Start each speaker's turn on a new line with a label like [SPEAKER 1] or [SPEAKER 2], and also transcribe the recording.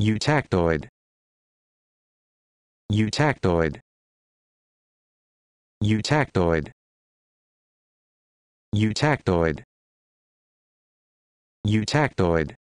[SPEAKER 1] Eutactoid Eutactoid Eutactoid Eutactoid Eutactoid